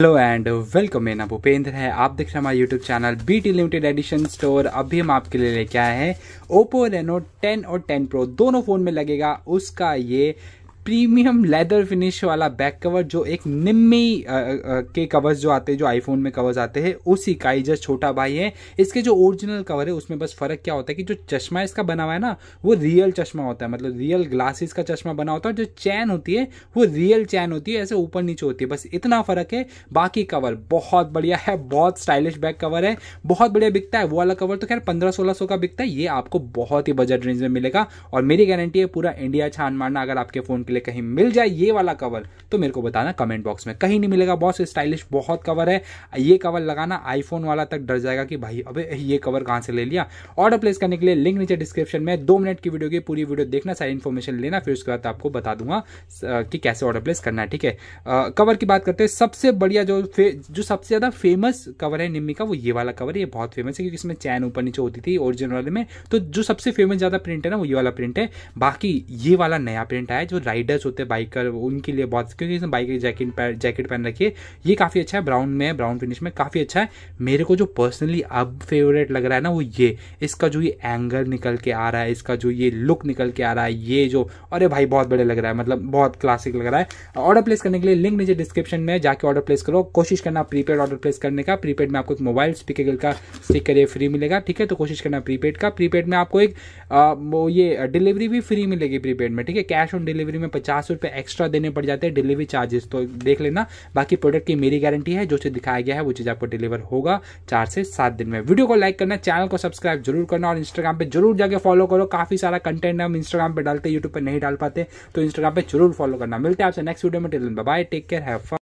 hello and welcome मेरा भूपेंद्र है आप देख रहे हैं हमारा YouTube channel B T limited edition store अभी हम आपके लिए लेके आए हैं ओप्पो रेनो 10 और 10 प्रो दोनों फ़ोन में लगेगा उसका ये प्रीमियम लेदर फिनिश वाला बैक कवर जो एक निम्मी के कवर्स जो आते हैं जो आईफोन में कवर्स आते हैं उसी का ही जस्ट छोटा भाई है इसके जो ओरिजिनल कवर है उसमें बस फर्क क्या होता है कि जो चश्मा इसका बना हुआ है ना वो रियल चश्मा होता है मतलब रियल ग्लासेस का चश्मा बना होता है जो चैन होती है वो रियल चैन होती है ऐसे ऊपर नीचे होती है बस इतना फर्क है बाकी कवर बहुत बढ़िया है बहुत स्टाइलिश बैक कवर है बहुत बढ़िया बिकता है वो वाला कवर तो खैर पंद्रह सोलह सौ का बिकता है ये आपको बहुत ही बजट रेंज में मिलेगा और मेरी गारंटी है पूरा इंडिया छान मारना अगर आपके फोन के लिए कहीं मिल जाए ये वाला कवर तो मेरे को बताना कमेंट बॉक्स में कहीं नहीं मिलेगा बॉस स्टाइलिश बहुत कवर है ये कवर लगाना आईफोन वाला तक डर जाएगा कि भाई अबे ये कवर कहाँ से ले लिया ऑर्डर प्लेस करने के लिए लिंक नीचे डिस्क्रिप्शन में दो मिनट की वीडियो की पूरी वीडियो देखना सारी इन्फॉर्मेशन लेना फिर उसके बाद आपको बता दूंगा कि कैसे ऑर्डर प्लेस करना है ठीक है कवर की बात करते हैं सबसे बढ़िया जो जो सबसे ज़्यादा फेमस कवर है निम्मी का वो ये वाला कवर ये बहुत फेमस है क्योंकि इसमें चैन ऊपर नीचे होती थी ओरिजिनल वाले में तो जो सबसे फेमस ज़्यादा प्रिंट है ना वो ये वाला प्रिंट है बाकी ये वाला नया प्रिंट आया जो राइट राइडर्स होते हैं बाइकर उनके लिए बहुत क्योंकि इसमें बाइक जैकेट पहन जैकेट पहन रखी है ये काफ़ी अच्छा है ब्राउन में ब्राउन फिनिश में काफ़ी अच्छा है मेरे को जो पर्सनली अब फेवरेट लग रहा है ना वो ये इसका जो ये एंगल निकल के आ रहा है इसका जो ये लुक निकल के आ रहा है ये जो अरे भाई बहुत बड़े लग रहा है मतलब बहुत क्लासिक लग रहा है ऑर्डर प्लेस करने के लिए लिंक नीचे डिस्क्रिप्शन में जाके ऑर्डर प्लेस करो कोशिश करना प्रीपेड ऑर्डर प्लेस करने का प्रीपेड में आपको एक मोबाइल स्पीकर का स्टिकर ये फ्री मिलेगा ठीक है तो कोशिश करना प्रीपेड का प्रीपेड में आपको एक आ, वो ये डिलीवरी भी फ्री मिलेगी प्रीपेड में ठीक है कैश ऑन डिलीवरी में में पचास रुपये एक्स्ट्रा देने पड़ जाते हैं डिलीवरी चार्जेस तो देख लेना बाकी प्रोडक्ट की मेरी गारंटी है जो चीज़ दिखाया गया है वो चीज़ आपको डिलीवर होगा चार से सात दिन में वीडियो को लाइक करना चैनल को सब्सक्राइब जरूर करना और इंस्टाग्राम पर जरूर जाकर फॉलो करो काफ़ी सारा कंटेंट हम इंस्टाग्राम पर डालते यूट्यूब पर नहीं डाल पाते तो इंस्टाग्राम पर जरूर फॉलो करना मिलते हैं आपसे नेक्स्ट वीडियो में till then bye take care have